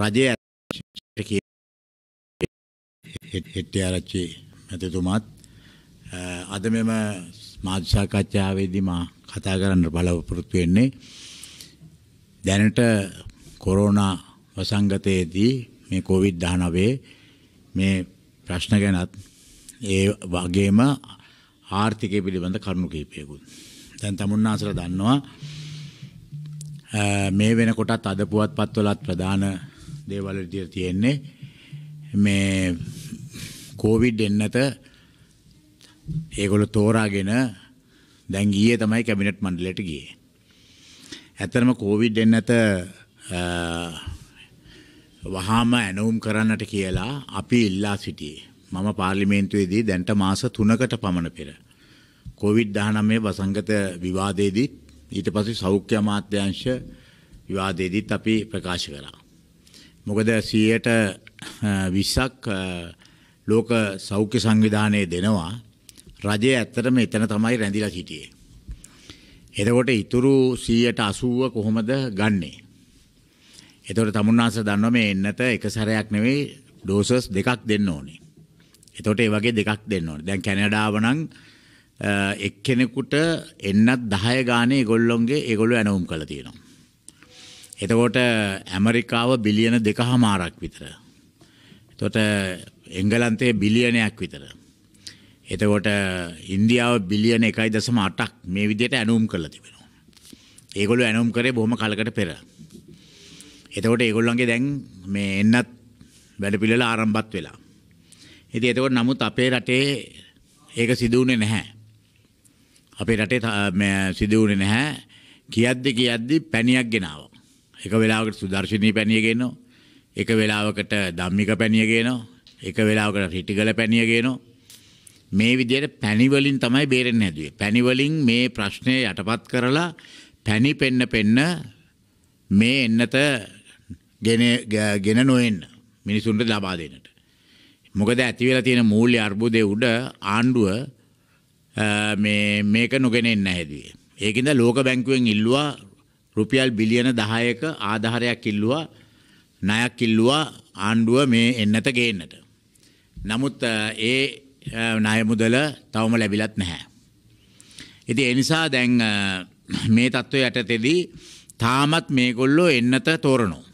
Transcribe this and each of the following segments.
රජය හෙට්ටආරච්චි මැතිතුමත් අද මෙම මාධ්‍යසාකච්ඡාවේදී මා කතා කරන්න බලාපොරොත්තු වෙන්නේ දැනට කොරෝනා වසංගතයේදී මේ කොවිඩ් 19 මේ ප්‍රශ්න ගැනත් ඒ වගේම ආර්ථිකය පිළිබඳ කරුණු කිහිපයකුත්. දැන් තමුන්නාසලා දන්නවා මේ වෙනකොටත් අද පුවත්පත්වලත් ප්‍රධාන දේවල් විදියට තියෙන්නේ මේ කෝවිඩ් එන්නත ඒගොල්ලෝ තෝරාගෙන දැන් ගියේ තමයි කැබිනට් මණ්ඩලයට ගියේ. ඇත්තටම කෝවිඩ් එන්නත වහාම ඇනවුම් කරන්නට කියලා අපි ඉල්ලා සිටියේ. මම පාර්ලිමේන්තුවේදී දැන්ට මාස 3කට පමණ පෙර කොවිඩ් 19 වසංගත විවාදයේදී ඊට පස්සේ සෞඛ්‍ය අමාත්‍යාංශ විවාදයේදීත් අපි ප්‍රකාශ කළා. මොකද 100ට 20ක් ලෝක සෞඛ්‍ය සංවිධානය දෙනවා. රජය ඇත්තටම එතන තමයි රැඳිලා සිටියේ. එතකොට ඉතුරු 180 කොහොමද ගන්නේ? එතකොට තමුන්නාස දන්නවා මේ එන්නත එක සැරයක් නෙවෙයි ඩෝසස් දෙකක් දෙන්න ඕනේ. එතකොට ඒ වගේ දෙකක් දෙන්න ඕනේ. දැන් කැනඩාව නම් එක්කෙනෙකුට එන්නත් 10 ගානේ ඒගොල්ලොන්ගේ ඒගොල්ලෝ ඇනවුම් කරලා තියෙනවා. එතකොට ඇමරිකාව බිලියන දෙක හමාරක් විතර. එතකොට එංගලන්තයේ බිලියනයක් විතර. එතකොට ඉන්දියාව බිලියන එකයි දසම අටක් මේ විදියට ඇනුම් කරලා තිබෙනවා. ඒගොල්ලෝ ඇනුම් කරේ බොහොම කලකට පෙර. එතකොට ඒගොල්ලන්ගේ දැන් මේ එන්නත් වැඩ පිළිවෙල ආරම්භත් වෙලා. ඉතින් එතකොට නමුත් අපේ රටේ ඒක සිදු වුණේ නැහැ. අපේ රටේ මේ සිදු වුණේ නැහැ. කියද්දි කියද්දි පැණියක් ගෙනාවා. එක වෙලාවකට සුදර්ශනී පැණිය ගේනවා. එක වෙලාවකට ධම්මික පැණිය ගේනවා. එක වෙලාවකට රිටිගල පැණිය ගේනවා. මේ විදිහට පැණි වලින් තමයි බේරෙන්න හැදුවේ. පැණි වලින් මේ ප්‍රශ්නය යටපත් කරලා පැණි පෙන්න පෙන්න මේ එන්නත ගෙන ගෙන නොඑන්න මිනිසුන්ට ලබා දෙන්නට. මොකද ඇති වෙලා තියෙන මූල්‍ය අර්බුදයේ උඩ ආණ්ඩුව මේ මේක නොගෙනෙන්න හැදුවේ. ඒකින්ද ලෝක බැංකුවෙන් ඉල්ලුවා රුපියල් බිලියන 10ක ආධාරයක් ඉල්ලුවා ණයක් ඉල්ලුවා ආණ්ඩුව මේ එන්නත ගේන්නට. නමුත් ඒ ණය මුදල තවම ලැබිලත් නැහැ. ඉතින් ඒ නිසා දැන් මේ தত্ত্বය යටතේදී තාමත් මේගොල්ලෝ එන්නත තෝරනවා.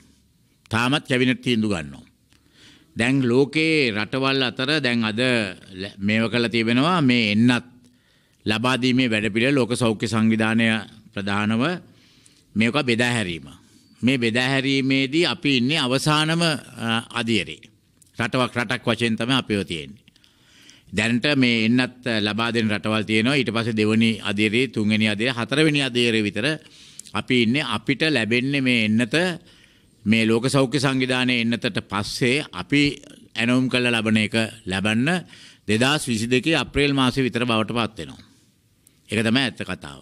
තාමත් කැබිනට් තීන්දුව ගන්නවා. දැන් ලෝකේ රටවල් අතර දැන් අද මේව කළ තිබෙනවා මේ එන්නත් ලබා දීමේ වැඩපිළිවෙල ලෝක සෞඛ්‍ය සංවිධානය ප්‍රධානව මේක බෙදා හැරීම. මේ බෙදා හැරීමේදී අපි ඉන්නේ අවසානම අධියරේ. රටවක් රටක් වශයෙන් තමයි අපිව තියෙන්නේ. දැනට මේ එන්නත් ලබා දෙන රටවල් තියෙනවා ඊට පස්සේ දෙවෙනි අධීරේ තුන්වෙනි අධීරේ හතරවෙනි අධීරේ විතර අපි ඉන්නේ අපිට ලැබෙන්නේ මේ එන්නත මේ ලෝක සෞඛ්‍ය සංවිධානයේ එන්නතට පස්සේ අපි ඇනවුම් කළ ලබන එක ලබන්න 2022 අප්‍රේල් මාසේ විතර බවට පත් වෙනවා. ඒක තමයි ඇත්ත කතාව.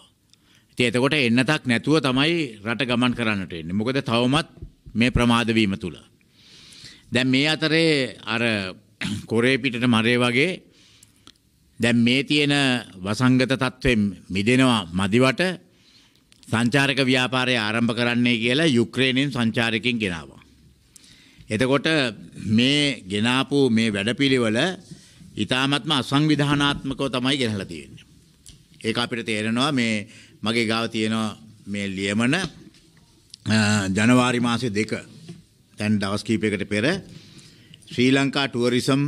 ඉතින් එතකොට එන්නතක් නැතුව තමයි රට ගමන් කරන්නට එන්නේ. මොකද තවමත් මේ ප්‍රමාද වීම තුල. දැන් මේ අතරේ අර කොරේ පිටට මරේ වගේ දැන් මේ තියෙන වසංගත තත්ත්වයෙන් මිදෙනවා මදිවට සංචාරක ව්‍යාපාරය ආරම්භ කරන්නේ කියලා යුක්‍රේනයෙන් සංචාරකයන් ගෙනාවා. එතකොට මේ ගෙනාපු මේ වැඩපිළිවෙල ඊ타මත්ම අසංවිධානාත්මකව තමයි ගෙනහලා තියෙන්නේ. ඒක අපිට තේරෙනවා මේ මගේ ගාව තියෙනවා මේ ලියමන ජනවාරි මාසේ දෙක දැන් දවස් කීපයකට පෙර ශ්‍රී ලංකා ටුවරිසම්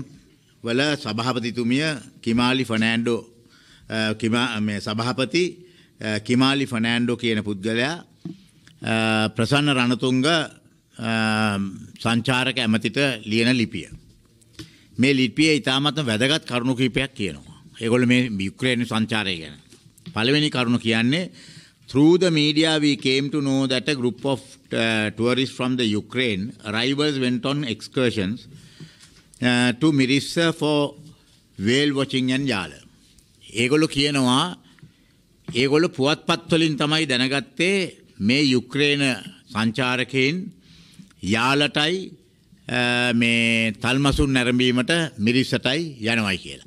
වල සභාපතිතුමිය කිමාලි ෆර්නෑන්ඩෝ කිමා මේ සභාපති කිමාලි ෆර්නෑන්ඩෝ කියන පුද්ගලයා ප්‍රසන්න රණතුංග සංචාරක ඇමතිට ලියන ලිපිය. මේ ලිපියේ ඉතාමත්ම වැදගත් කරුණු කිහිපයක් කියනවා. ඒගොල්ලෝ මේ යුක්‍රේන සංචාරය ගැන. පළවෙනි කරුණ කියන්නේ through the media we came to know that a group of uh, tourists from the Ukraine arrivals went on excursions uh, to Mirissa for whale watching and Yala. ඒගොල්ලෝ කියනවා ඒගොල්ලෝ පුවත්පත් වලින් තමයි දැනගත්තේ මේ යුක්‍රේන සංචාරකයන් යාලටයි uh, මේ තල්මසුන් නැරඹීමට මිරිසටයි යනවායි කියලා.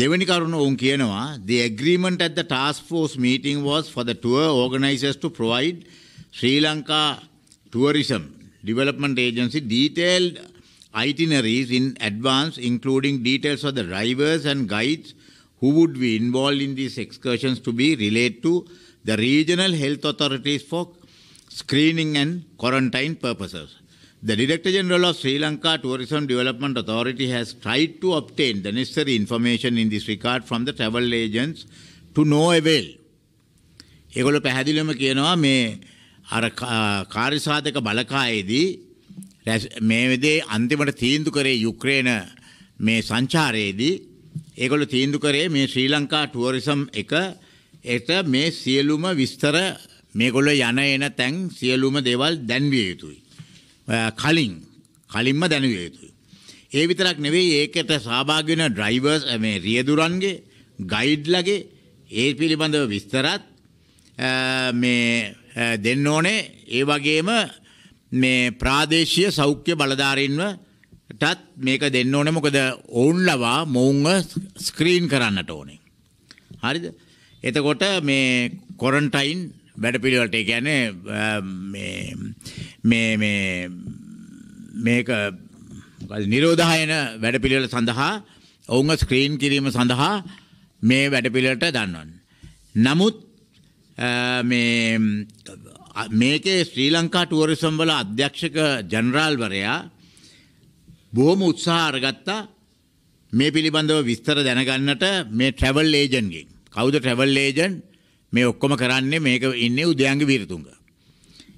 දෙවැනි කරුණ ඔවුන් කියනවා the agreement at the task force meeting was for the tour organizers to provide Sri Lanka tourism development agency detailed itineraries in advance including details of the drivers and guides who would be involved in these excursions to be relayed to the regional health authorities for screening and quarantine purposes The Director General of Sri Lanka Tourism Development Authority has tried to obtain the necessary information in this regard from the travel agents to no avail. ඒගොල්ල පැහැදිලිවම කියනවා මේ අර කාර්යසාධක බලකායේදී මේ වෙදේ අන්තිමට තීන්දුව කරේ යුක්‍රේන මේ සංචාරයේදී ඒගොල්ල තීන්දුව කරේ මේ ශ්‍රී ලංකා ටුවරිසම් එක එත මේ සියලුම විස්තර මේගොල්ල යන එන තැන් සියලුම දේවල් දැන්විය යුතුයි. කලින් කලින්ම දැනුවේ යුතුයි. ඒ විතරක් නෙවෙයි ඒකට සහභාගී වෙන ඩ්‍රයිවර්ස් මේ රියදුරන්ගේ ගයිඩ්ලගේ ඒ පිළිබඳව විස්තරත් මේ දෙන්න ඕනේ ඒ වගේම මේ ප්‍රාදේශීය සෞඛ්‍ය බලධාරීන්ව ටත් මේක දෙන්න ඕනේ මොකද ඔවුන් ලවා මොවුන්ව ස්ක්‍රීන් කරන්නට ඕනේ. හරිද? එතකොට මේ කොරන්ටයින් වැඩපිළිවෙලට ඒ කියන්නේ මේ මේ මේ මේක නිරෝධායන වැඩපිළිවෙල සඳහා ඔවුන්ව ස්ක්‍රීන් කිරීම සඳහා මේ වැඩපිළිවෙලට දන්වන්න. නමුත් මේ මේකේ ශ්‍රී ලංකා ටුවරිසම් වල අධ්‍යක්ෂක ජනරාල්වරයා බොහොම උත්සාහ අරගත්තා මේ පිළිබඳව විස්තර දැනගන්නට මේ ට්‍රැවල් ඒජන්ට්ගෙන්. කවුද ට්‍රැවල් ඒජන්ට්? මේ ඔක්කොම කරන්නේ මේක ඉන්නේ උදයන්ගේ වීරතුංග.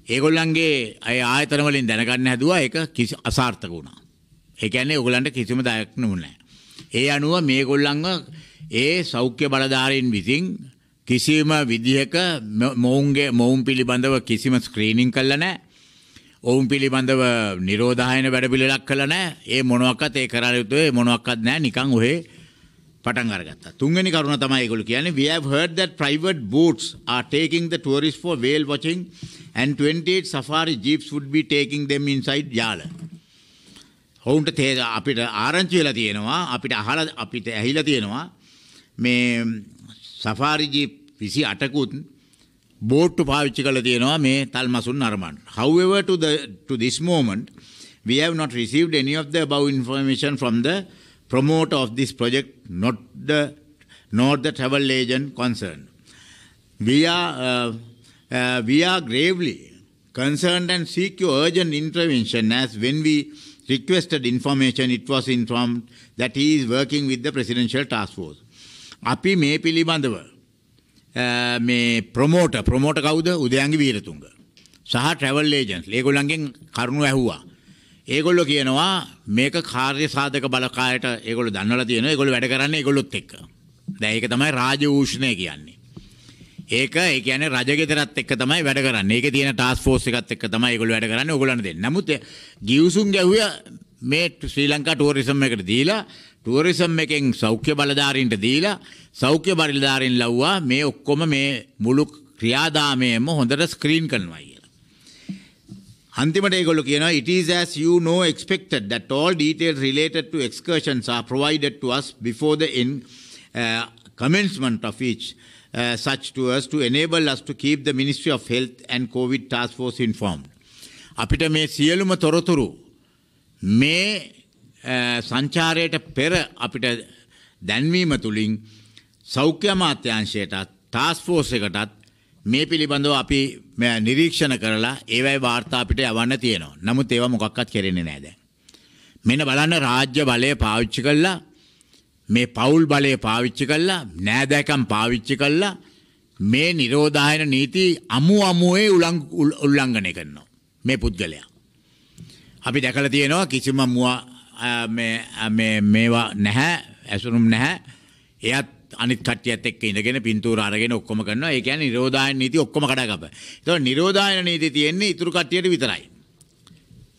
ඒගොල්ලන්ගේ අය ආයතන වලින් දැනගන්න හැදුවා ඒක කිසි අසාර්ථක වුණා. ඒ කියන්නේ ඔයගොල්ලන්ට කිසිම දයක් නුනේ ඒ අනුව මේගොල්ලන්ව ඒ සෞඛ්‍ය බලධාරීන් විසින් කිසිම විදිහක මොවුන්ගේ මොවුන් පිළිබඳව කිසිම ස්ක්‍රීනින් කළා නැහැ. ඔවුන් පිළිබඳව නිරෝධායන වැඩ පිළිලක් කළා නැහැ. ඒ මොනවාක්වත් ඒ කරාරියුතේ මොනවාක්වත් නැහැ නිකන් ඔහේ පටන් අරගත්තා. තුන්වෙනි කරුණ තමයි ඒගොල්ලෝ කියන්නේ we have heard that private boats are taking the tourists for whale watching and 28 safari jeeps would be taking them inside Yala. ඔවුන්ට අපිට ආරංචි වෙලා තියෙනවා අපිට අහලා අපිට ඇහිලා තියෙනවා මේ safari jeep 28කුත් බෝට්ටු පාවිච්චි කරලා තියෙනවා මේ තල්මසුන් නරඹන්න. However to the to this moment we have not received any of the above information from the promoter of this project, not the, not the travel agent concerned. We are, uh, uh, we are gravely concerned and seek your urgent intervention as when we requested information, it was informed that he is working with the presidential task force. අපි මේ පිළිබඳව මේ promoter promoter කවුද උදයන්ගේ Weeratunga travel agents agents ඒගොල්ලන්ගෙන් කරුණු ඇහුවා ඒගොල්ලෝ කියනවා මේක කාර්ය සාධක බලකායට ඒගොල්ලෝ දන්වලා තියෙනවා ඒගොල්ලෝ වැඩ කරන්නේ ඒගොල්ලොත් එක්ක. දැන් ඒක තමයි රාජූෂ්ණය කියන්නේ. ඒක ඒ කියන්නේ රජගෙදරත් එක්ක තමයි වැඩ කරන්නේ. ඒකේ තියෙන ටාස්ක් ෆෝස් එකත් එක්ක තමයි ඒගොල්ලෝ වැඩ කරන්නේ ඕගොල්ලන් දෙන්න. නමුත් ගිවිසුම් ගැහුව මේ ශ්‍රී ලංකා ටුවරිසම් එකට දීලා ටුවරිසම් එකෙන් සෞඛ්‍ය බලධාරීන්ට දීලා සෞඛ්‍ය බලධාරීන් ලව්වා මේ ඔක්කොම මේ මුළු ක්‍රියාදාමයම හොඳට ස්ක්‍රීන් කරනවා. Antimate you know, it is as you know expected that all details related to excursions are provided to us before the in, uh, commencement of each uh, such tours to enable us to keep the Ministry of Health and COVID Task Force informed. අපිට මේ සියලුම තොරතුරු මේ uh, සංචාරයට පෙර අපිට දැන්වීම තුළින් සෞඛ්‍ය අමාත්‍යංශයටත් ටාස්ෆෝස් එකටත් මේ පිළිබඳව අපි නිරීක්ෂණ කරලා ඒවයි වාර්තා අපිට යවන්න තියෙනවා. නමුත් ඒවා මොකක්වත් කෙරෙන්නේ නැහැ දැන්. මෙන්න බලන්න රාජ්‍ය බලය පාවිච්චි කළා මේ පෞල් බලය පාවිච්චි කළා නෑදෑකම් පාවිච්චි කළා මේ නිරෝධායන නීති අමු අමුවේ උල්ලංඝනය කරනවා මේ පුද්ගලයා. අපි දැකලා තියෙනවා කිසිම මුවා මේ මේවා නැහැ ඇසුරුම් නැහැ. එයත් අනිත් කට්ටියත් එක්ක ඉඳගෙන පින්තූර අරගෙන ඔක්කොම කරනවා. ඒ කියන්නේ නිරෝධායන නීති ඔක්කොම කඩාගප. ඒතකොට නිරෝධායන නීති තියෙන්නේ ඉතුරු කට්ටියට විතරයි.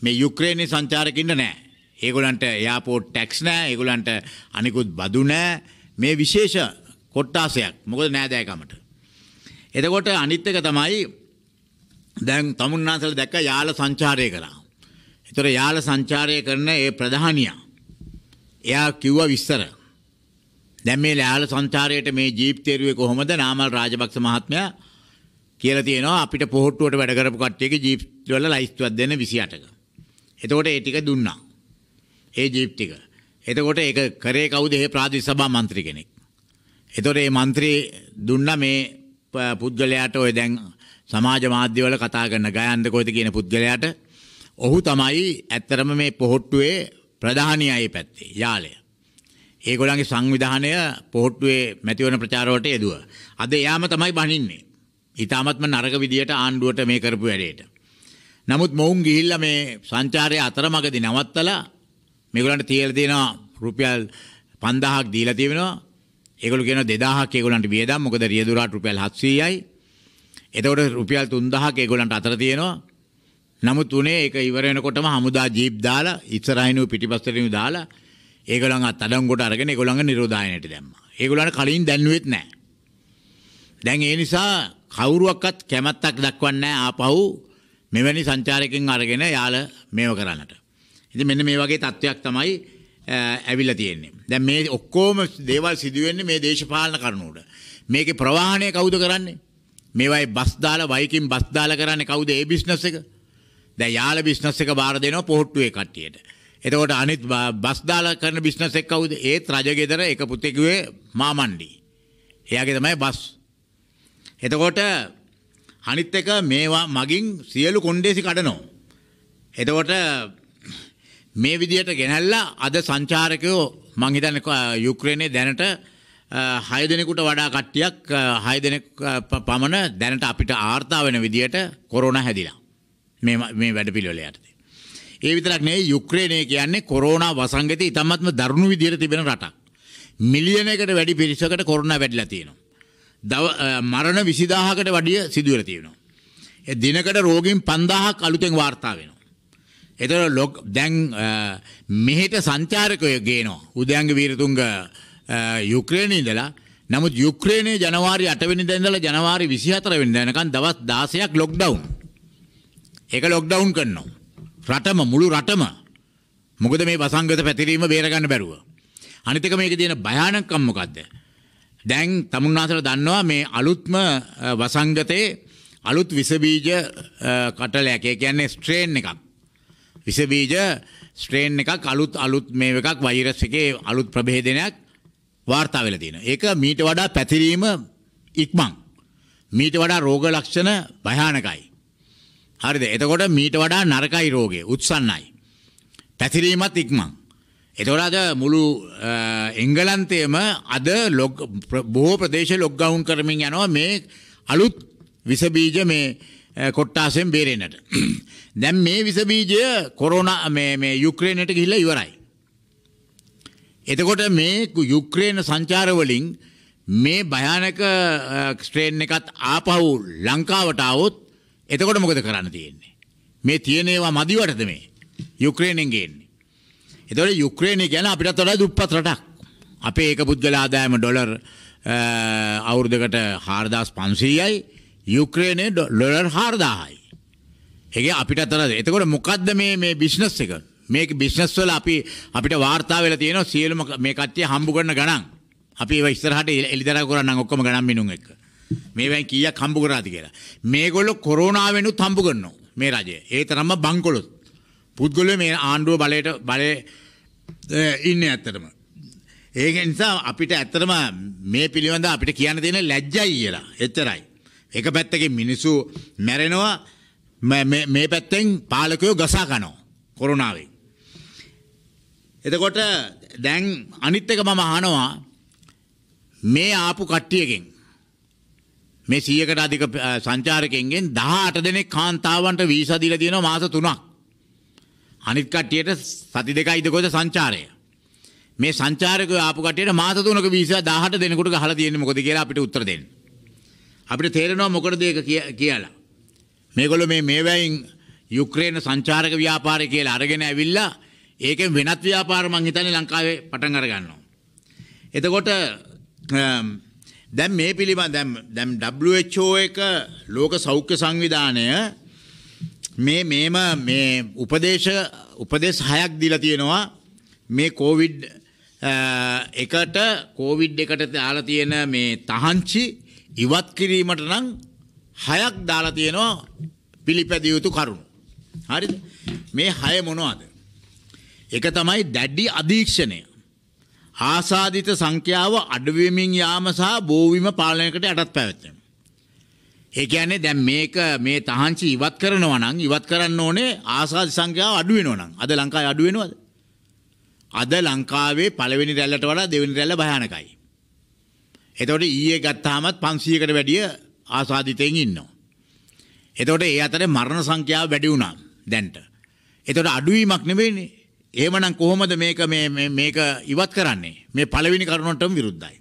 මේ යුක්‍රේනයේ සංචාරකින්ද නැහැ. ඒගොල්ලන්ට එයාපෝට් ටැක්ස් නැහැ. ඒගොල්ලන්ට අනිකුත් බදු නැහැ. මේ විශේෂ කොට්ටාසයක්. මොකද නෑදෑකමට. එතකොට අනිත් එක තමයි දැන් තමුන්නාසල දැක්ක යාල සංචාරය කළා. ඒතර යාල සංචාරය කරන ඒ ප්‍රධානියා එයා කිව්වා විස්තර. දැන් මේ ලෑල සංචාරයට මේ ජීප් තේරුවේ කොහොමද නාමල් රාජපක්ෂ මහත්මයා කියලා තියෙනවා අපිට පොහොට්ටුවට වැඩ කරපු කට්ටියගේ ජීප් වල ලයිස්තුවක් දෙන්න 28ක. එතකොට ඒ ටික දුන්නා. ඒ ජීප් ටික. එතකොට ඒක කරේ කවුද? ඒ ප්‍රාදේශීය සභා මන්ත්‍රී කෙනෙක්. එතකොට මේ മന്ത്രി දුන්නා මේ පුද්ගලයාට ඔය දැන් සමාජ මාධ්‍යවල කතා කරන ගයන්ද කොහෙද කියන පුද්ගලයාට ඔහු තමයි ඇත්තරම මේ පොහොට්ටුවේ ප්‍රධානියයි පැත්තේ යාළයා. ඒගොල්ලන්ගේ සංවිධානය පොහොට්ටුවේ මැතිවරණ ප්‍රචාරවලට යෙදුව. අද එයාම තමයි බනින්නේ. ඊටාත්ම නරක විදියට ආණ්ඩුවට මේ කරපු වැඩේට. නමුත් මොවුන් ගිහිල්ලා මේ සංචාරය අතරමඟදී නවත්තලා මේගොල්ලන්ට තියලා දෙනවා රුපියල් 5000ක් දීලා තියෙනවා. ඒගොල්ලෝ කියනවා 2000ක් ඒගොල්ලන්ට වියදම්. මොකද රියදුරාට රුපියල් 700යි. එතකොට රුපියල් 3000ක් ඒගොල්ලන්ට අතර තියෙනවා. නමුත් උනේ ඒක ඉවර වෙනකොටම හමුදා ජීප් දාලා ඉස්සරහිනු පිටිපස්සටිනු දාලා ඒගොල්ලන් අත්අඩංගුවට අරගෙන ඒගොල්ලන්ගේ නිරෝධායනයට දැම්මා. ඒගොල්ලන්ට කලින් දැන්නුවෙත් නැහැ. දැන් ඒ නිසා කවුරුවක්වත් කැමැත්තක් දක්වන්නේ නැහැ ආපහු මෙවැනි සංචාරකයන් අරගෙන යාල මේව කරන්නට. ඉතින් මෙන්න මේ වගේ තත්වයක් තමයි ඇවිල්ලා තියෙන්නේ. දැන් මේ ඔක්කොම දේවල් සිදු වෙන්නේ මේ දේශපාලන කරුණු උඩ. මේකේ ප්‍රවාහණය කවුද කරන්නේ? මේවයි බස් දාලා වයිකින් බස් දාලා කරන්නේ කවුද ඒ බිස්නස් එක? දැන් යාල බිස්නස් එක බාර දෙනවා පොහොට්ටුවේ කට්ටියට. එතකොට අනිත් බස් දාලා කරන බිස්නස් එක කවුද? ඒත් රජගෙදර එක පුතෙකුවේ මාමණ්ඩි. එයාගේ තමයි බස්. එතකොට අනිත් එක මේවා මගින් සියලු කොණ්ඩේසි කඩනවා. එතකොට මේ විදිහට ගෙනල්ලා අද සංචාරකයෝ මං හිතන්නේ යුක්‍රේනයේ දැනට හය දෙනෙකුට වඩා කට්ටියක් හය දෙනෙක් පමණ දැනට අපිට ආර්ථා වෙන විදිහට කොරෝනා හැදිලා. මේ මේ වැඩ පිළිවෙල යටතේ. ඒ විතරක් නෙවෙයි යුක්‍රේනය කියන්නේ කොරෝනා වසංගතය ඉතාමත්ම දරුණු විදිහට තිබෙන රටක්. මිලියන එකට වැඩි පිරිසකට කොරෝනා වැඩිලා තියෙනවා. දව මරණ 20000කට වැඩිය සිදු වෙලා තියෙනවා. ඒ දිනකට රෝගීන් 5000ක් අලුතෙන් වාර්තා වෙනවා. ඒතර ලොක් දැන් මෙහෙට සංචාරකයෝ ගේනවා. උදයන්ග වීරතුංග යුක්‍රේනයේ ඉඳලා නමුත් යුක්‍රේනයේ ජනවාරි 8 වෙනිදා ඉඳලා ජනවාරි 24 වෙනිදා වෙනකන් දවස් 16ක් ලොක්ඩවුන්. ඒක ලොක්ඩවුන් කරනවා. රටම මුළු රටම මොකද මේ වසංගත පැතිරීම බේරගන්න බැරුව. අනිතක මේක තියෙන භයානකම් මොකක්ද? දැන් තමුන්නාසල දන්නවා මේ අලුත්ම වසංගතයේ අලුත් විස බීජ කටලයක්. ඒ කියන්නේ ස්ට්‍රේන් එකක්. විස බීජ ස්ට්‍රේන් එකක් අලුත් අලුත් මේ එකක් වෛරස් එකේ අලුත් ප්‍රභේදනයක් වාර්තා වෙලා තියෙනවා. ඒක මීට වඩා පැතිරීම ඉක්මන්. මීට වඩා රෝග ලක්ෂණ භයානකයි. හරිද? එතකොට මීට වඩා නරකයි රෝගේ උත්සන්නයි. පැතිරීමත් ඉක්මන්. එතකොට අද මුළු එංගලන්තයේම අද ලොග් බොහෝ ප්‍රදේශ ලොක්ඩවුන් කරමින් යනවා මේ අලුත් විස බීජ මේ කොට්ටාසෙන් බේරෙන්නට. දැන් මේ විස බීජය කොරෝනා මේ මේ යුක්‍රේනයට ගිහිල්ලා ඉවරයි. එතකොට මේ යුක්‍රේන සංචාර වලින් මේ භයානක ස්ට්‍රේන් එකත් ආපහු ලංකාවට આવොත් එතකොට මොකද කරන්න තියෙන්නේ. මේ තියෙනේවා මදිවටද මේ යුක්‍රේණෙන් ගේන්නේ. එතකොට යුක්‍රේනය ගැන අපිටත් වඩා දුප්පත් රටක්. අපේ ඒක පුද්ගල ආදායම ඩොලර් අවුරුදකට 4500යි යුක්‍රේනයේ ඩොලර් 4000යි. ඒක අපිටත් වඩා එතකොට මොකද්ද මේ මේ බිස්නස් එක? මේක බිස්නස් වල අපි අපිට වාර්තා වෙලා තියෙනවා සියලුම මේ කට්ටිය හම්බ කරන ගණන්. අපි ඒව ඉස්සරහට එලිදරව් කරන්න ඔක්කොම ගණන් මිනුම් එක්ක. මේවෙන් කීයක් හම්බ කරාද කියලා. මේගොල්ලෝ කොරෝනා වෙනුත් හම්බ කරනවා මේ රජය. ඒ තරම්ම බංකොලොත්. පුද්ගලයෝ මේ ආණ්ඩුව බලයට බලේ ඉන්නේ ඇත්තටම. ඒක නිසා අපිට ඇත්තටම මේ පිළිබඳව අපිට කියන්න තියෙන ලැජ්ජයි කියලා. එච්චරයි. එක පැත්තකින් මිනිස්සු මැරෙනවා මේ පැත්තෙන් පාලකයෝ ගසා කනවා කොරෝනාවෙන්. එතකොට දැන් අනිත් එක මම අහනවා මේ ආපු කට්ටියකින් මේ 100කට අධික සංචාරකයන්ගෙන් 18 දෙනෙක් කාන්තාවන්ට වීසා දීලා තියෙනවා මාස 3ක්. අනිත් කට්ටියට සති දෙකයි දෙකෝද සංචාරය. මේ සංචාරකයෝ ආපු කට්ටියට මාස 3ක වීසා 18 දෙනෙකුට ගහලා තියෙන්නේ මොකද කියලා අපිට උත්තර දෙන්න. අපිට තේරෙනවා මොකටද ඒක කියලා. මේගොල්ලෝ මේ මේවැයින් යුක්‍රේන සංචාරක ව්‍යාපාරය කියලා අරගෙන ඇවිල්ලා ඒකෙන් වෙනත් ව්‍යාපාර මං හිතන්නේ ලංකාවේ පටන් අර ගන්නවා. එතකොට දැන් මේ පිළිබඳ දැන් WHO එක ලෝක සෞඛ්‍ය සංවිධානය මේ මේම මේ උපදේශ උපදේශ හයක් දීලා තියෙනවා මේ කොවිඩ් එකට කොවිඩ් එකට දාලා තියෙන මේ තහංචි ඉවත් කිරීමට නම් හයක් දාලා තියෙනවා පිළිපැදිය යුතු කරුණු. හරිද? මේ හය මොනවද? එක තමයි දැඩි අධීක්ෂණය. ආසාධිත සංඛ්‍යාව අඩුවමින් යාම සහ බෝවිම පාලනයකට යටත් පැවැත්වෙන. ඒ කියන්නේ දැන් මේක මේ තහංචි ඉවත් කරනවා නම් ඉවත් කරන්න ඕනේ ආසාධි සංඛ්‍යාව අඩු වෙනවා නම්. අද ලංකාවේ අඩු වෙනවද? අද ලංකාවේ පළවෙනි රැල්ලට වඩා දෙවෙනි රැල්ල භයානකයි. එතකොට ඊයේ ගත්තාමත් 500කට වැඩිය ආසාධිතෙන් ඉන්නවා. එතකොට ඒ අතරේ මරණ සංඛ්‍යාව වැඩි වුණා දැන්ට. එතකොට අඩුවීමක් නෙවෙයිනේ. ඒමනම් කොහොමද මේක මේක ඉවත් කරන්නේ මේ පළවෙනි කරුණටම විරුද්ධයි.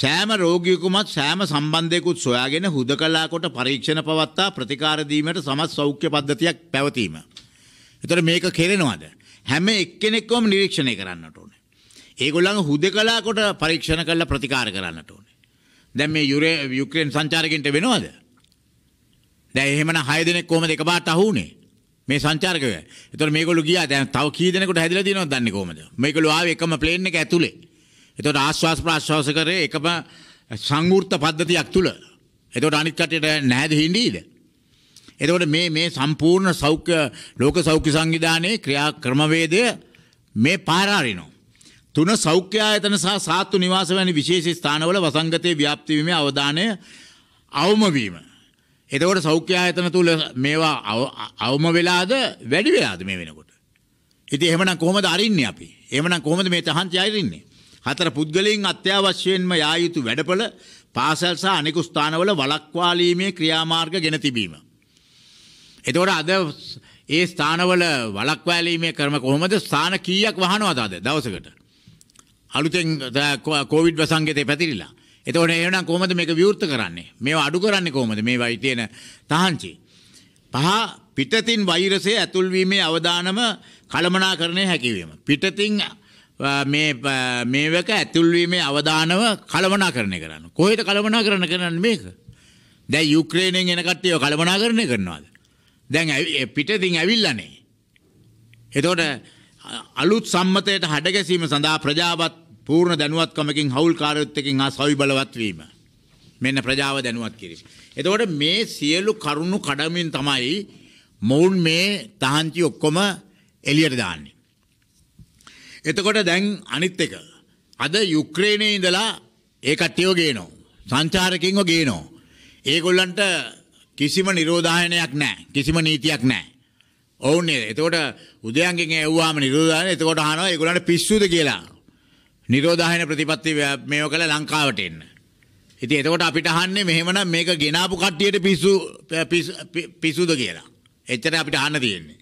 සෑම රෝගියෙකුමත් සෑම සම්බන්ධයකුත් සොයාගෙන හුදකලා කොට පරීක්ෂණ පවත්තා ප්‍රතිකාර දීමට සමත් සෞඛ්‍ය පද්ධතියක් පැවතීම. ඒතර මේක කෙරෙනවද? හැම එක්කෙනෙක්වම නිරීක්ෂණය කරන්නට ඕනේ. ඒගොල්ලන් හුදකලා කොට පරීක්ෂණ කරලා ප්‍රතිකාර කරන්නට ඕනේ. දැන් මේ යුක්‍රේන් සංචාරකෙන්ට වෙනවද? දැන් එහෙමනම් 6 දෙනෙක් කොහමද එකපාරට අහු වුනේ? මේ සංචාරකය. ඒතකොට මේගොල්ලෝ ගියා දැන් තව කී දෙනෙකුට හැදිලා තියෙනවද දන්නේ කොහමද? මේගොල්ලෝ ආවේ එකම ප්ලේන් එක ඇතුලේ. ඒතකොට ආශ්වාස ප්‍රාශ්වාස කරේ එකම සංවෘත්ත පද්ධතියක් තුල. ඒතකොට අනිත් කටට නැහැද හිඳීද? එතකොට මේ මේ සම්පූර්ණ සෞඛ්‍ය ලෝක සෞඛ්‍ය සංවිධානයේ ක්‍රියා ක්‍රමවේදය මේ පාර අරිනවා. තුන සෞඛ්‍ය ආයතන සහ සාත්තු නිවාස වැනි විශේෂ ස්ථානවල වසංගතයේ ව්‍යාප්ති වීමේ අවධානය අවම වීම. එතකොට සෞඛ්‍ය ආයතන තුල මේවා අවම වෙලාද වැඩි වෙලාද මේ වෙනකොට? ඉතින් එහෙමනම් කොහොමද අරින්නේ අපි? එහෙමනම් කොහොමද මේ තහංචි අරින්නේ? හතර පුද්ගලයන් අත්‍යවශ්‍යයෙන්ම යා යුතු වැඩපළ පාසල් සහ අනෙකු ස්ථානවල වළක්වාලීමේ ක්‍රියාමාර්ග ගෙන තිබීම. එතකොට අද ඒ ස්ථානවල වළක්වාලීමේ ක්‍රම කොහොමද ස්ථාන කීයක් වහනවද අද දවසකට? අලුතෙන් කොවිඩ් වසංගතේ පැතිරිලා. එතකොට එහෙනම් කොහොමද මේක විවෘත කරන්නේ? මේවා අඩු කරන්නේ කොහොමද? මේ වයි තියෙන තහංචි. පහ පිටතින් වෛරසය ඇතුල්වීමේ අවදානම කළමනාකරණය හැකිවීම. පිටතින් මේ මේවක ඇතුල්වීමේ අවදානම කළමනාකරණය කරන්න. කොහෙද කළමනාකරණය කරන්නේ මේක? දැන් යුක්‍රේනයෙන් එන කට්ටිය කළමනාකරණය කරනවාද? දැන් පිටතින් ඇවිල්ලානේ. එතකොට අලුත් සම්මතයට හඩගැසීම සඳහා ප්‍රජාවත් පූර්ණ දැනුවත්කමකින් හවුල්කාරීත්වයෙන් හා සවිබලවත් වීම. මෙන්න ප්‍රජාව දැනුවත් කිරීම. එතකොට මේ සියලු කරුණු කඩමින් තමයි මොවුන් මේ තහංචි ඔක්කොම එළියට දාන්නේ. එතකොට දැන් අනිත් එක අද යුක්‍රේනයේ ඉඳලා ඒ කට්ටියව ගේනවා. සංචාරකින්ව ගේනවා. ඒගොල්ලන්ට කිසිම නිරෝධායනයක් නැහැ. කිසිම නීතියක් නැහැ. ඔවුන් නේද? එතකොට උදයන්ගෙන් ඇහුවාම නිරෝධායන එතකොට අහනවා ඒගොල්ලන්ට පිස්සුද කියලා. නිරෝධායන ප්‍රතිපත්ති මේව කළ ලංකාවට එන්න. ඉතින් එතකොට අපිට අහන්නේ මෙහෙමනම් මේක ගෙනාපු කට්ටියට පිසු පිසුද කියලා. එච්චර අපිට අහන්න තියෙන්නේ.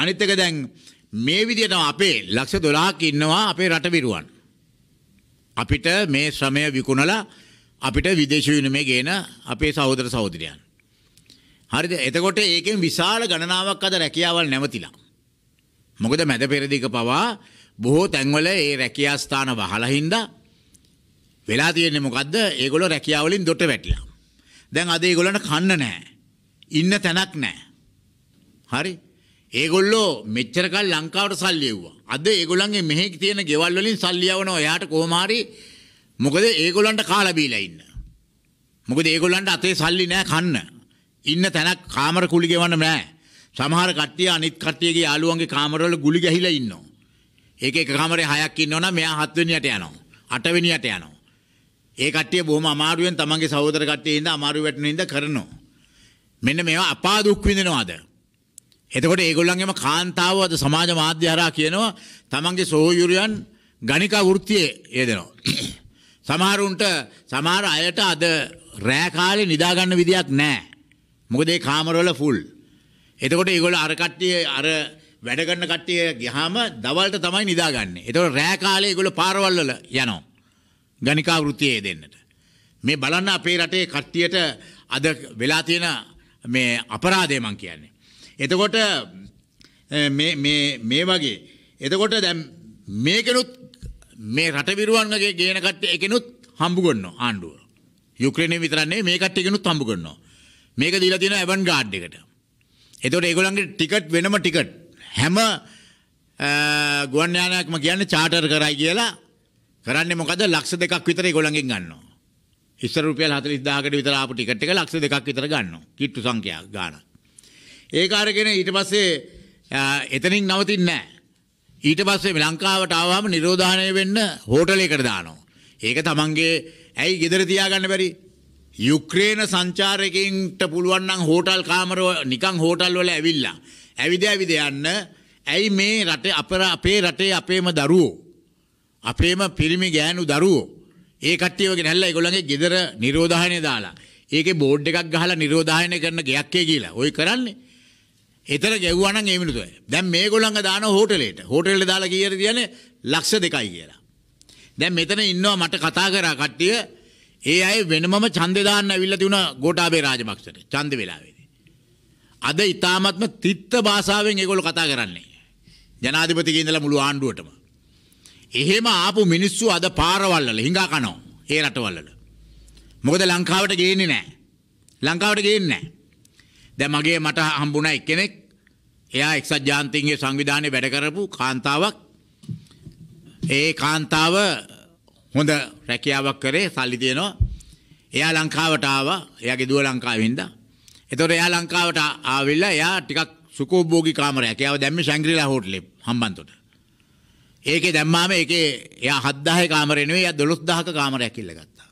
අනිත් එක දැන් මේ විදිහට අපේ ලක්ෂ 12ක් ඉන්නවා අපේ රට විරුවන්. අපිට මේ ශ්‍රමය විකුණලා අපිට විදේශ විනිමය ගේන අපේ සහෝදර සහෝදරයන්. හරිද? එතකොට ඒකෙන් විශාල ගණනාවක් අද රැකියාවල් නැවතිලා. මොකද මැද පෙරදිග පවා බොහෝ තැන්වල ඒ රැකියා ස්ථාන වහලා හින්දා වෙලා තියෙන්නේ මොකද්ද? ඒගොල්ලෝ රැකියාව වලින් දොට වැටිලා. දැන් අද ඒගොල්ලන්ට කන්න නැහැ. ඉන්න තැනක් නැහැ. හරි. ඒගොල්ලෝ මෙච්චර කල් ලංකාවට සල්ලි එව්වා. අද ඒගොල්ලන්ගේ මෙහි තියෙන ගෙවල් වලින් සල්ලි යවනවා. එයාට කොහොම හරි මොකද ඒගොල්ලන්ට කාලා බීලා ඉන්න. මොකද ඒගොල්ලන්ට අතේ සල්ලි නැහැ කන්න. ඉන්න තැනක් කාමර කුලි ගෙවන්න නැහැ. සමහර කට්ටිය අනිත් කට්ටියගේ යාළුවන්ගේ කාමරවල ගුලි ගැහිලා ඉන්නවා. ඒක එක කමරේ හයක් ඉන්නවනම් මෙයා හත්වෙනියට යනවා. අටවෙනියට යනවා. ඒ කට්ටිය බොහොම අමාරුවෙන් තමන්ගේ සහෝදර කට්ටිය ඉඳ අමාරු වැටෙන ඉඳ කරනවා. මෙන්න මේවා අපා දුක් විඳිනවාද? එතකොට ඒගොල්ලන්ගේම කාන්තාව අද සමාජ මාධ්‍ය හරහා කියනවා තමන්ගේ සොහොයුරියන් ගණිකා වෘත්තියේ යෙදෙනවා. සමහරුන්ට සමහර අයට අද රෑ කාලේ නිදා ගන්න විදියක් නැහැ. මොකද ඒ කාමරවල ෆුල්. එතකොට ඒගොල්ලෝ අර කට්ටිය අර වැඩ කරන කට්ටිය ගියාම දවල්ට තමයි නිදාගන්නේ. ඒතකොට රෑ කාලේ ඒගොල්ලෝ පාරවල් වල යනවා. ගණිකා වෘත්තියේ දෙන්නට. මේ බලන්න අපේ රටේ කට්ටියට අද වෙලා තියෙන මේ අපරාධය මං කියන්නේ. එතකොට මේ මේ මේ වගේ. එතකොට දැන් මේකෙනුත් මේ රට විරුවන්ගේ ගේන කට්ටිය එකෙනුත් හම්බ ගන්නවා ආණ්ඩුව. යුක්‍රේනයේ විතරක් නෙවෙයි මේ කට්ටියගෙනුත් හම්බ ගන්නවා. මේක දීලා තියෙනවා එවන් ගාඩ් එකට. එතකොට ඒගොල්ලන්ගේ ටිකට් වෙනම ටිකට් හැම ගුවන් යානයක්ම කියන්නේ චාටර් කරයි කියලා කරන්නේ මොකද ලක්ෂ දෙකක් විතර ඒගොල්ලන්ගෙන් ගන්නවා. ඉස්සර රුපියල් 40000කට විතර ආපු ටිකට් එක ලක්ෂ දෙකක් විතර ගන්නවා. කිට්ටු සංඛ්‍යාව ගාණක්. ඒක අරගෙන ඊට පස්සේ එතනින් නවතින්නේ නැහැ. ඊට පස්සේ ලංකාවට ආවම නිරෝධානය වෙන්න හෝටලයකට දානවා. ඒක තමන්ගේ ඇයි ගෙදර තියාගන්න බැරි? යුක්‍රේන සංචාරකයන්ට පුළුවන් නම් හෝටල් කාමර නිකන් හෝටල් වල ඇවිල්ලා ඇවිද ඇවිද යන්න ඇයි මේ රටේ අපර අපේ රටේ අපේම දරුවෝ අපේම පිරිමි ගෑනු දරුවෝ ඒ කට්ටියව ගෙනල්ලා ඒගොල්ලන්ගේ ගෙදර නිරෝධායනය දාලා ඒකේ බෝඩ් එකක් ගහලා නිරෝධායනය කරන ගයක් ඒ කියලා ඔය කරන්නේ එතන ගැව්වා නම් ඒ මිනිස්සු දැන් මේගොල්ලන්ව දාන හෝටලෙට හෝටලෙට දාලා කීයට කියන්නේ ලක්ෂ දෙකයි කියලා දැන් මෙතන ඉන්නවා මට කතා කරා කට්ටිය ඒ අය වෙනමම ඡන්දේ දාන්න ඇවිල්ලා තිබුණා ගෝඨාභය රාජපක්ෂට ඡන්ද වෙලාවේ අද ඉතාමත්ම තිත්ත භාෂාවෙන් ඒගොල්ල කතා කරන්නේ. ජනාධිපතිගේ ඉඳලා මුළු ආණ්ඩුවටම. එහෙම ආපු මිනිස්සු අද පාරවල්වල හිඟා කනවා. ඒ රටවල්වල. මොකද ලංකාවට ගේන්නේ නැහැ. ලංකාවට ගේන්නේ නැහැ. දැන් මගේ මට හම්බුණා එක්කෙනෙක්. එයා එක්සත් ජාන්තින්ගේ සංවිධානයේ වැඩ කරපු කාන්තාවක්. ඒ කාන්තාව හොඳ රැකියාවක් කරේ සල්ලි තියෙනවා. එයා ලංකාවට ආවා. එයාගේ දුව ලංකාවෙන්දා. එතකොට එයා ලංකාවට ආවිල්ලා එයා ටිකක් සුකෝභෝගී කාමරයක්. එයාව දැම්මේ ශැන්ග්‍රීලා හෝටලේ හම්බන්තොට. ඒකේ දැම්මාම ඒකේ එයා 7000 කාමරේ නෙවෙයි එයා 12000ක කාමරයක් ඉල්ලගත්තා.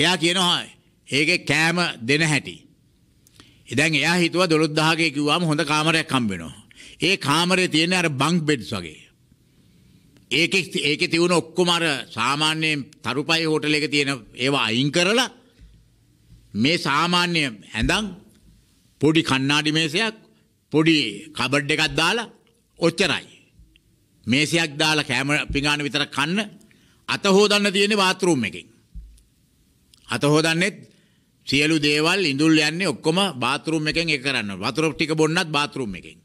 එයා කියනවා ඒකේ කෑම දෙන හැටි. දැන් එයා හිතුවා 12000කේ කිව්වම හොඳ කාමරයක් හම්බ වෙනවා. ඒ කාමරේ තියෙන අර බංක් බෙඩ්ස් වගේ. ඒකේ ඒකේ තියුණු ඔක්කොම අර සාමාන්‍යයෙන් තරුපයි හෝටලයක තියෙන ඒවා අයින් කරලා මේ සාමාන්‍ය ඇඳන් පොඩි කන්නාඩි මේසයක් පොඩි කබඩ් එකක් දාලා ඔච්චරයි. මේසයක් දාලා කෑම පිඟාන විතර කන්න අත හොදන්න තියෙන්නේ බාත් รู ම් එකෙන්. අත හොදන්නෙත් සියලු දේවල් ඉඳුල් යන්නේ ඔක්කොම බාත් รู ම් එකෙන් ඒක කරන්න. වතුර ටික බොන්නත් බාත් รู ම් එකෙන්.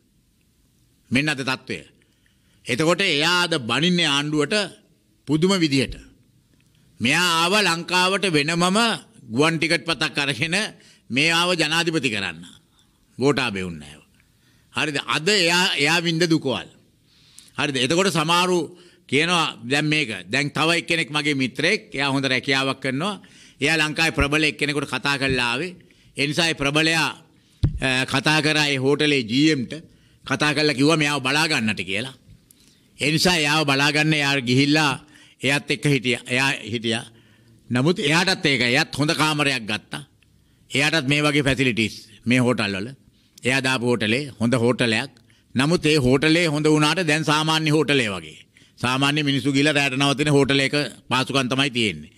මෙන්න අද தত্ত্বය. එතකොට එයා අද බණින්නේ ආණ්ඩුවට පුදුම විදියට. මෙයා ආව ලංකාවට වෙනමම ගුවන් ටිකට් පතක් අරගෙන මේ ආව ජනාධිපති කරන්න. වෝටා බෙවුන්න ඇව. හරිද අද එයා එයා වින්ද දුකවල්. හරිද එතකොට සමාරු කියනවා දැන් මේක දැන් තව එක්කෙනෙක් මගේ මිත්‍රයෙක් එයා හොඳ රැකියාවක් කරනවා. එයා ලංකාවේ ප්‍රබල එක්කෙනෙකුට කතා කරලා ආවේ. ඒ නිසා ඒ ප්‍රබලයා කතා කරා ඒ හෝටලේ GM ට කතා කරලා කිව්වා මෙයාව බලා ගන්නට කියලා. ඒ නිසා එයාව බලා ගන්න එයා ගිහිල්ලා එයාත් එක්ක හිටියා. එයා හිටියා. නමුත් එයාටත් ඒක එයත් හොඳ කාමරයක් ගත්තා. එයාටත් මේ වගේ ෆැසිලිටිස් මේ හෝටල් වල. එයා දාපු හෝටලේ හොඳ හෝටලයක්. නමුත් ඒ හෝටලේ හොඳ වුණාට දැන් සාමාන්‍ය හෝටලේ වගේ. සාමාන්‍ය මිනිස්සු ගිහලා රැට නවතින හෝටලයක පාසුකම් තමයි තියෙන්නේ.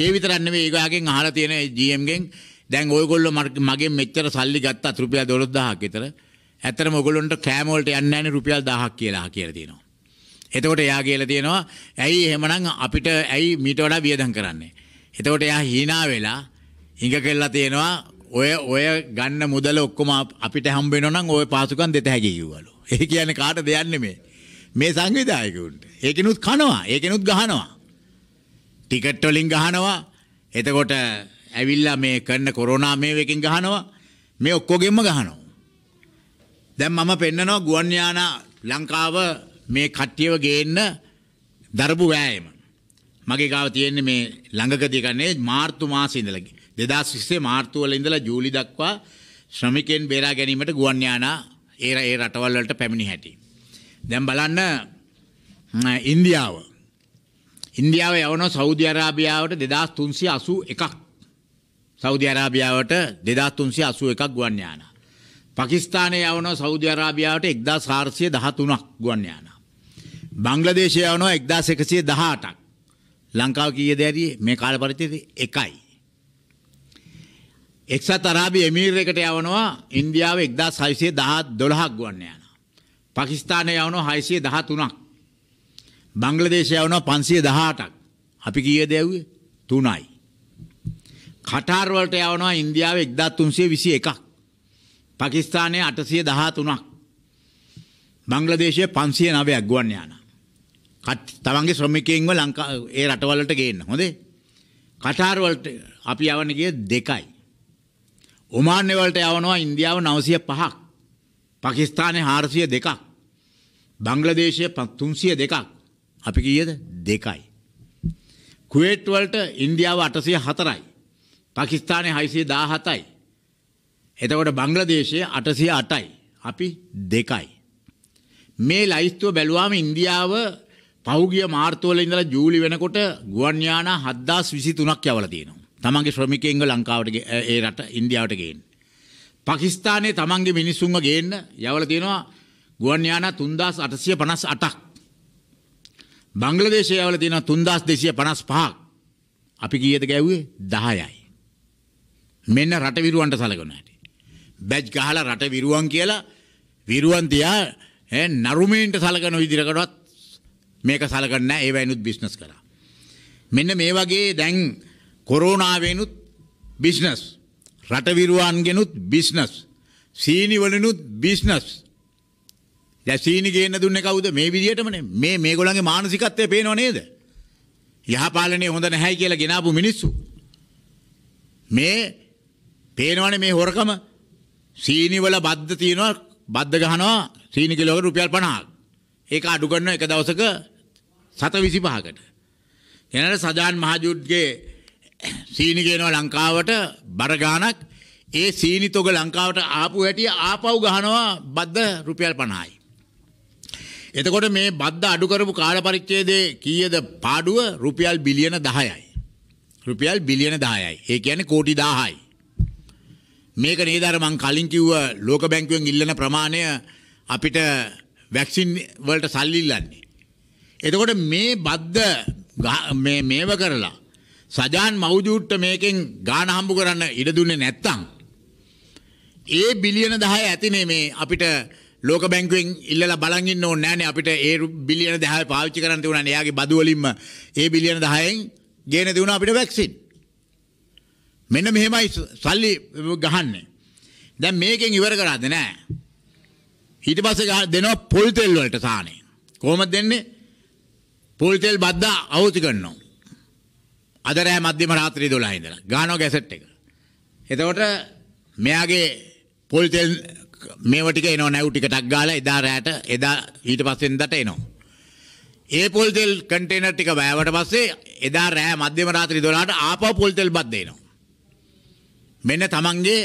ඒ විතරක් නෙවෙයි ඒගාගෙන් අහලා තියෙන GM ගෙන් දැන් ඔයගොල්ලෝ මගෙන් මෙච්චර සල්ලි ගත්තා රුපියල් 12000ක් විතර. ඇත්තටම ඔයගොල්ලන්ට කෑම වලට යන්නේ නැහැ නේ රුපියල් 1000ක් කියලා කියලා තියෙනවා. එතකොට එයා කියලා තියෙනවා ඇයි එහෙමනම් අපිට ඇයි මීට වඩා වියදම් කරන්නේ? එතකොට එයා හීනා වෙලා හිඟ කෙල්ලා තියෙනවා ඔය ඔය ගන්න මුදල ඔක්කොම අපිට හම්බ වෙනවා නම් ওই පාසුකම් දෙත හැකි කිව්වලු. ඒ කියන්නේ කාටද යන්නේ මේ? මේ සංවිධායකයන්ට. ඒකිනුත් කනවා, ඒකිනුත් ගහනවා. ටිකට් වලින් ගහනවා. එතකොට ඇවිල්ලා මේ කරන කොරෝනා මේවකින් ගහනවා. මේ ඔක්කොගෙම ගහනවා. දැන් මම පෙන්නනවා ගුවන් යානා ලංකාව මේ කට්ටියව ගේන්න දරපු වෑයම. මගේ ගාව තියෙන්නේ මේ ළඟකදී ගන්නේ මාර්තු මාසේ ඉඳලා 2020 මාර්තු වල ඉඳලා ජූලි දක්වා ශ්‍රමිකයන් බේරා ගැනීමට ගුවන් යානා ඒ ඒ රටවල් වලට පැමිණි හැටි. දැන් බලන්න ඉන්දියාව. ඉන්දියාව යවන සෞදි අරාබියාවට 2381ක් සෞදි අරාබියාවට 2381ක් ගුවන් යානා. පාකිස්තානය යවන සෞදි අරාබියාවට එක්දා සාර්සිය දහතුනක් ගුවන් යානා. බංගලදේශය යවනවා එක්දා එකසිය දහටක් ලංකාව කීයද ඇරියේ මේ කාල පරිච්ඡේදයේ එකයි. එක්සත් අරාබි එමිරේටකට යවනවා ඉන්දියාව 1610 12ක් ගුවන් යානා. පාකිස්තානය යවනවා 613ක්. බංග්ලාදේශය යවනවා 518ක්. අපි කීයද ඇව්වේ? 3යි. කටාර් වලට යවනවා ඉන්දියාව 1321ක්. පාකිස්තානය 813ක්. බංග්ලාදේශය 509ක් ගුවන් යානා. තමන්ගේ ශ්‍රමිකයන්ව ලංකා ඒ රටවලට ගේන්න හොඳේ කටාරවලට අපි යවන ගිය දෙකයි ඔමාන්‍ය වලට යවනවා ඉන්දියාව 905ක් පාකිස්තානයේ 402ක් බංග්ලාදේශය 302ක් අපි කීයද දෙකයි කුවේට් වලට ඉන්දියාව 804යි පාකිස්තානයේ 617යි එතකොට බංග්ලාදේශය 808යි අපි දෙකයි මේ ලයිස්තුව බැලුවාම ඉන්දියාව පෞගිය මාර්තවල ඉඳලා ජූලි වෙනකොට ගුවන් යානා 7023ක් යවලා තියෙනවා. තමන්ගේ ශ්‍රමිකයින්ව ලංකාවට ඒ රට ඉන්දියාවට ගේන්න. පාකිස්තානයේ තමන්ගේ මිනිස්සුන්ව ගේන්න යවලා තියෙනවා ගුවන් යානා 3858ක්. බංග්ලාදේශය යවලා තියෙනවා 3255ක්. අපි කීයද ගැව්වේ 10යි. මෙන්න රට විරුවන්ට සලකන හැටි. බැච් ගහලා රට විරුවන් කියලා විරුවන් තියා නරුමේන්ට සලකන විදිහකටවත් මේක සලකන්න ඒවැනුත් බිස්නස් කරා. මෙන්න මේ වගේ දැන් කොරෝනාවෙනුත් බිස්නස් රටවිරුවන්ගෙනුත් බිස්නස් සීනිවලනුත් බිස්නස් දැසීනි ගේන්න දුන්න කවුද මේ විදිහටමනේ මේ මේගොල්ලන්ගේ මානසිකත්වය පේනව නේද යහපාලනය හොඳ නැහැ කියලා ගෙනාපු මිනිස්සු මේ පේනවනේ මේ හොරකම සීනිවල බද්ද තියෙනවා බද්ද ගහනවා සීනි කිලෝකට රුපියල් 50ක් ඒක අඩු කරනවා එක දවසක සත විසිපහකට. එනට සජාන් මහජුද්ගේ සීනි කියනවා ලංකාවට බරගානක් ඒ සීනි තොග ලංකාවට ආපු හැටිය ආපව් ගහනවා බද්ද රුපියල් 50යි. එතකොට මේ බද්ද අඩු කරපු කාල පරිච්ඡේදයේ කීයද පාඩුව රුපියල් බිලියන 10යි. රුපියල් බිලියන 10යි. ඒ කියන්නේ කෝටි 1000යි. මේක නේද අර මං කලින් කිව්ව ලෝක බැංකුවෙන් ඉල්ලන ප්‍රමාණය අපිට වැක්සින් වලට සල්ලි ඉල්ලන්නේ. එතකොට මේ බද්ද මේව කරලා සජාන් මෞජූට්ට මේකෙන් ගාන හම්බු කරන්න ඉඩ දුන්නේ නැත්තම් ඒ බිලියන 10 ඇතිනේ මේ අපිට ලෝක බැංකුවෙන් ඉල්ලලා බලන් ඉන්න ඕනේ නැහනේ අපිට ඒ බිලියන 10 පාවිච්චි කරන්න තිබුණානේ එයාගේ බදු වලින්ම ඒ බිලියන 10න් ගේන දුණා අපිට වැක්සින් මෙන්න මෙහෙමයි සල්ලි ගහන්නේ දැන් මේකෙන් ඉවර කරාද නෑ ඊට පස්සේ දෙනවා පොල් තෙල් වලට සානේ කොහොමද දෙන්නේ පොල් තෙල් බද්දා අවුති කරනවා. අද රෑ මැදම රාත්‍රී 12 ඉඳලා ගානෝ ගැසට් එක. එතකොට මෙයාගේ පොල් තෙල් මේව ටික එනවා නැව් ටික ටක් ගාලා එදා රෑට එදා ඊට පස්සේ ඉඳට එනවා. ඒ පොල් තෙල් කන්ටේනර් ටික බෑවට පස්සේ එදා රෑ මැදම රාත්‍රී 12ට ආපහු පොල් තෙල් බද්ද එනවා. මෙන්න තමන්ගේ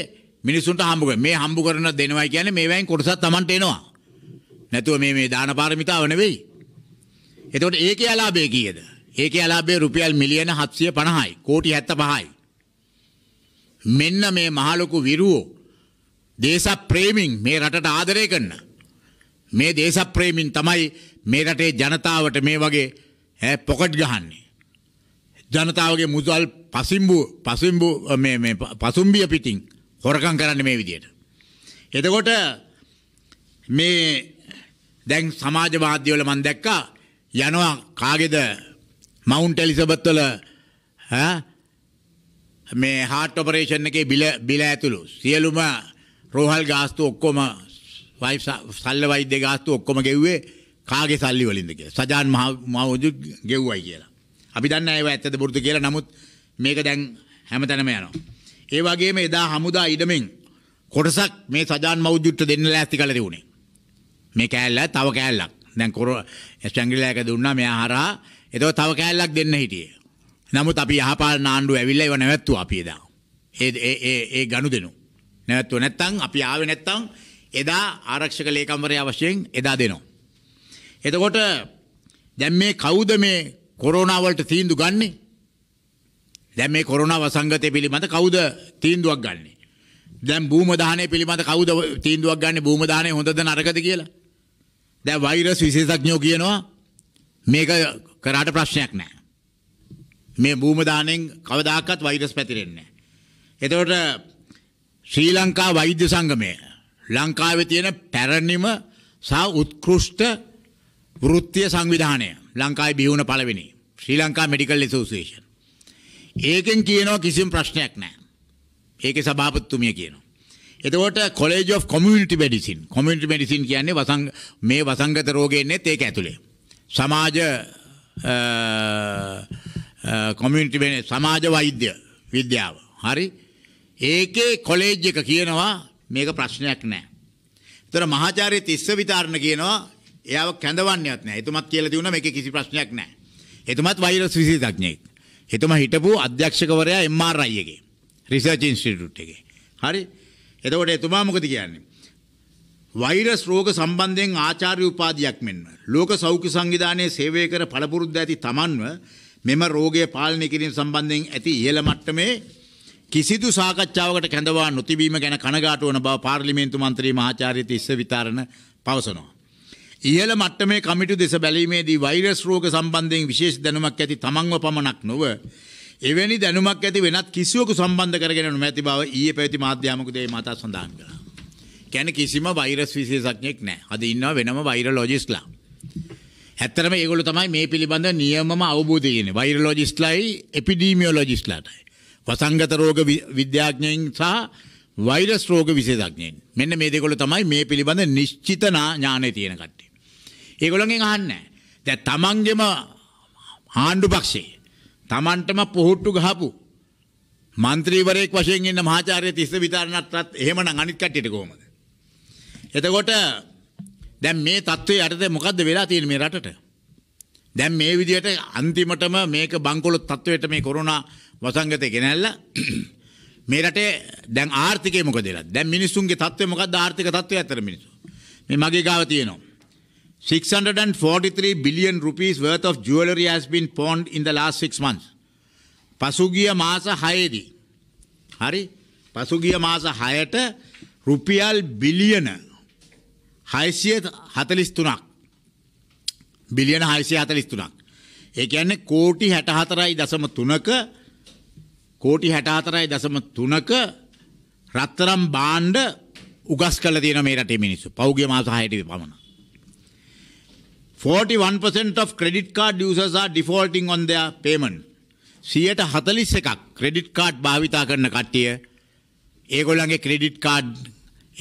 මිනිසුන්ට හම්බ මේ හම්බ කරන දෙනවා කියන්නේ මේවයින් කොටසක් Tamanට එනවා. නැතුව මේ මේ දාන පාරමිතාව නෙවෙයි. එතකොට ඒකේ ලාභය කීයද? ඒකේ ලාභය රුපියල් මිලියන 750යි, කෝටි 75යි. මෙන්න මේ මහලොකු විරුවෝ දේශප්‍රේමින් මේ රටට ආදරය කරන මේ දේශප්‍රේමින් තමයි මේ රටේ ජනතාවට මේ වගේ ඈ පොකට් ගහන්නේ. ජනතාවගේ මුදල් පසිම්බු පසිම්බු මේ මේ පසුම්බිය පිටින් හොරකම් කරන්නේ මේ විදියට. එතකොට මේ දැන් සමාජවාදීවල මම දැක්කා යනවා කාගෙද මවුන්ට් එලිසබෙත් වල මේ හાર્ට් ඔපරේෂන් එකේ බිල බිල ඇතුළු සියලුම රෝහල් ගාස්තු ඔක්කොම වයිෆ් සල්ල වෛද්‍ය ගාස්තු ඔක්කොම ගෙව්වේ කාගේ සල්ලි වලින්ද කියලා. සජාන් මහවුදු ගෙව්වයි කියලා. අපි දන්නේ නැහැ ඒව ඇත්තද බොරුද කියලා. නමුත් මේක දැන් හැමතැනම යනවා. ඒ වගේම එදා හමුදා ඉඩමෙන් කොටසක් මේ සජාන් මහවුදුට දෙන්න ලෑස්ති කළ තිබුණේ. මේ කෑල්ල තව කෑල්ලක්. දැන් කොර ස්ටැංගිලාක දුන්නා මෙයා හරහා එතකොට තව කෑල්ලක් දෙන්න හිටියේ. නමුත් අපි යහපාලන ආණ්ඩුව ඇවිල්ලා ඒව නැවැත්තුවා අපි එදා. ඒ ඒ ඒ ගනුදෙනු. නැවැත්තුව නැත්තම් අපි ආවේ නැත්තම් එදා ආරක්ෂක ලේකම්වරයා වශයෙන් එදා දෙනවා. එතකොට දැන් මේ කවුද මේ කොරෝනා වලට තීන්දුව ගන්නේ? දැන් මේ කොරෝනා වසංගතය පිළිබඳ කවුද තීන්දුවක් ගන්නෙ? දැන් භූම දාහනය පිළිබඳ කවුද තීන්දුවක් ගන්නෙ? භූම දාහනය හොඳද නරකද කියලා? දැන් වෛරස් විශේෂඥයෝ කියනවා මේක කරාට ප්‍රශ්නයක් නෑ. මේ භූම දාණයෙන් කවදාකවත් වෛරස් පැතිරෙන්නේ නෑ. එතකොට ශ්‍රී ලංකා වෛද්‍ය සංගමය ලංකාවේ තියෙන පැරණිම සහ උත්කෘෂ්ඨ වෘත්තීය සංවිධානය ලංකාවේ බිහි වුණ පළවෙනි ශ්‍රී ලංකා මෙඩිකල් ඇසෝසියේෂන්. ඒකෙන් කියනවා කිසිම ප්‍රශ්නයක් නෑ. ඒකේ සභාපතිතුමිය කියනවා. එතකොට college of community medicine community medicine කියන්නේ වසංග මේ වසංගත රෝගයන්නේත් ඒක ඇතුලේ. සමාජ කොමියුනිටි වෙන සමාජ වෛද්‍ය විද්‍යාව. හරි? ඒකේ කොලේජ් එක කියනවා මේක ප්‍රශ්නයක් නෑ. ඒතර මහාචාර්ය තිස්ස විතරණ කියනවා එයාව කැඳවන්නේවත් නෑ. එතුමත් කියලා තියුණා මේකේ කිසි ප්‍රශ්නයක් නෑ. එතුමත් වෛරස් විශේෂඥයෙක්. එතුමා හිටපු අධ්‍යක්ෂකවරයා MRI එකේ. රිසර්ච් ඉන්ස්ටිටියුට් එකේ. හරි? එතකොට එතුමා මොකද කියන්නේ? වෛරස් රෝග සම්බන්ධයෙන් ආචාර්ය උපාධියක් මෙන්ම ලෝක සෞඛ්‍ය සංවිධානයේ සේවය කර පළපුරුද්ද ඇති තමන්ව මෙම රෝගය පාලනය කිරීම සම්බන්ධයෙන් ඇති ඉහළ මට්ටමේ කිසිදු සාකච්ඡාවකට කැඳවා නොතිබීම ගැන කනගාටු වන බව පාර්ලිමේන්තු මන්ත්‍රී මහාචාර්ය තිස්ස විතාරණ පවසනවා. ඉහළ මට්ටමේ කමිටු දෙස බැලීමේදී වෛරස් රෝග සම්බන්ධයෙන් විශේෂ දැනුමක් ඇති තමන්ව පමණක් නොව එවැනි දැනුමක් ඇති වෙනත් කිසිවකු සම්බන්ධ කරගෙන නොමැති බව ඊයේ පැවති මාධ්‍යාමකදේ මතා සඳහන් කළා. කියන්නේ කිසිම වෛරස් විශේෂඥයෙක් නැහැ. අද ඉන්නවා වෙනම වෛරොලොජිස්ට්ලා. ඇත්තටම ඒගොල්ලෝ තමයි මේ පිළිබඳ නියමම අවබෝධය කියන්නේ. වෛරොලොජිස්ට්ලායි එපිඩීමියොලොජිස්ට්ලාටයි. වසංගත රෝග විද්‍යාඥයින් සහ වෛරස් රෝග විශේෂඥයින්. මෙන්න මේ දෙකොල්ලෝ තමයි මේ පිළිබඳ නිශ්චිත ඥානය තියෙන කට්ටිය. ඒගොල්ලන්ගෙන් අහන්නේ නැහැ. දැන් තමන්ගේම ආණ්ඩු පක්ෂයේ Tamanටම පොහොට්ටු ගහපු මන්ත්‍රීවරයෙක් වශයෙන් ඉන්න මහාචාර්ය තිස්ස විතරණත්වත් එහෙමනම් අනිත් කට්ටියට කොහොමද? එතකොට දැන් මේ தત્ත්වයේ යටතේ මොකද්ද වෙලා තියෙන්නේ මේ රටට? දැන් මේ විදිහට අන්තිමටම මේක බංකොලොත් தത്വයට මේ කොරෝනා වසංගතය ගෙනල්ලා මේ රටේ දැන් ආර්ථිකය මොකද වෙලා? දැන් මිනිස්සුන්ගේ தત્ත්වය මොකද්ද ආර්ථික தત્ත්වය අතර මිනිස්සු? මේ මගේ ගාව තියෙනවා. 643 billion rupees worth of jewelry has been pawned in the last 6 months. පසුගිය මාස 6ේදී හරි පසුගිය මාස 6ට රුපියල් බිලියන 643ක් බිලියන 643ක් ඒ කියන්නේ කෝටි 64.3ක කෝටි 64.3ක රත්තරම් භාණ්ඩ උගස් කළ තියෙන මේ රටේ මිනිස්සු. පෞගිය මාස 6ට පමණ. 41% of credit card users are defaulting on their payment. 141ක් credit card භාවිතා කරන කට්ටිය ඒගොල්ලන්ගේ credit card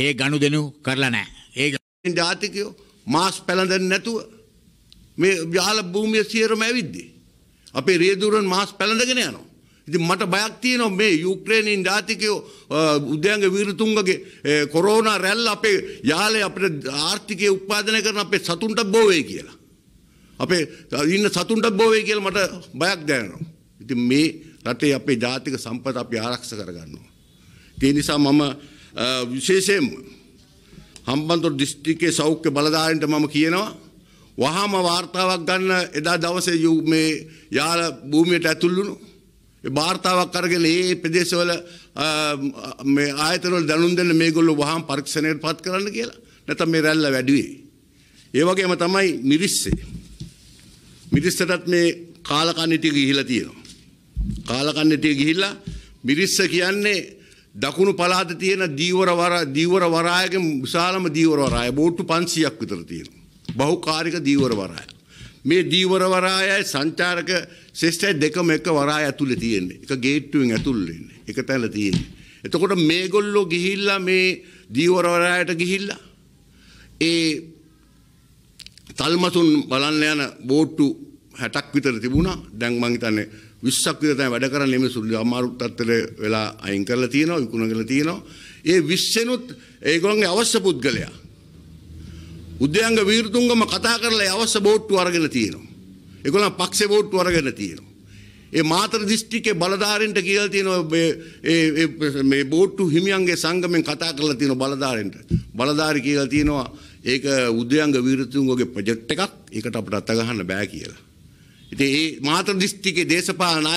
ඒ ගනුදෙනු කරලා නැහැ. ඒ ජාතිකයෝ මාස් පැලඳන්නේ නැතුව මේ ජාල භූමිය සියරම ඇවිද්දී. අපේ රියදුරන් මාස් පැලඳගෙන යනවා. ඉතින් මට බයක් තියෙනවා මේ යුක්‍රේනයෙන් ජාතිකයෝ උදයන්ග වීරතුන්ගගේ කොරෝනා රැල් අපේ යාලේ අපිට ආර්ථිකය උපාදනය කරන අපේ සතුන්ට බෝවේ කියලා. අපේ ඉන්න සතුන්ට බෝවේ කියලා මට බයක් දැනෙනවා. ඉතින් මේ රටේ අපේ ජාතික සම්පත අපි ආරක්ෂ කරගන්නවා. ඒ නිසා මම විශේෂයෙන්ම හම්බන්තොට දිස්ත්‍රික්කයේ සෞඛ්‍ය බලධාරීන්ට මම කියනවා වහාම වාර්තාවක් ගන්න එදා දවසේ මේ යාල භූමියට ඇතුළු වුණා භාර්තාවක් කරගෙන ඒ ප්‍රදේශවල මේ ආයතනවල දැනුම් දෙන්න මේගොල්ලෝ වහාම පරීක්ෂණයට පත් කරන්න කියලා. නැත්නම් මේ රැල්ල වැඩිවේ. ඒ වගේම තමයි මිරිස්සේ. මිරිස්සටත් මේ කාලකන්නිටිය ගිහිලා තියෙනවා. කාලකන්නිටිය ගිහිල්ලා මිරිස්ස කියන්නේ දකුණු පළාත තියෙන දීවර වර දීවර වරායක විශාලම දීවර වරාය බෝට්ටු 500ක් විතර තියෙනවා. බහුකාර්යක දීවර වරාය. මේ දීවර වරායයි සංචාරක ශිෂ්ටයි දෙකම එක වරාය ඇතුලේ තියෙන්නේ. එක ගේට්ටුවෙන් ඇතුල් වෙන්නේ. එක තැන තියෙන්නේ. එතකොට මේගොල්ලෝ ගිහිල්ලා මේ දීවර වරායට ගිහිල්ලා ඒ තල්මතුන් බලන්න යන බෝට්ටු 60ක් විතර තිබුණා. දැන් මං හිතන්නේ 20ක් විතර තමයි වැඩ කරන්නේ මේ සුළු අමාරු තත්ත්වෙ වෙලා අයින් කරලා තියෙනවා, විකුණන කරලා තියෙනවා. ඒ 20 නුත් ඒගොල්ලන්ගේ අවශ්‍ය පුද්ගලයා උද්‍යංග වීරතුංගම කතා කරලා අවශ්‍ය බෝට්ටු අරගෙන තියෙනවා. ඒගොල්ලන් පක්ෂේ බෝට්ටු අරගෙන තියෙනවා. ඒ මාතර දිස්ත්‍රික්කේ බලධාරීන්ට කියලා තියෙනවා මේ බෝට්ටු හිමියන්ගේ සංගමෙන් කතා කරලා තියෙනවා බලධාරීන්ට. බලධාරී කියලා තියෙනවා ඒක උද්‍යංග වීරතුංගගේ ප්‍රොජෙක්ට් එකක්. ඒකට අපිට අත ගහන්න බෑ කියලා. ඉතින් මේ මාතර දිස්ත්‍රික්කේ දේශපාලන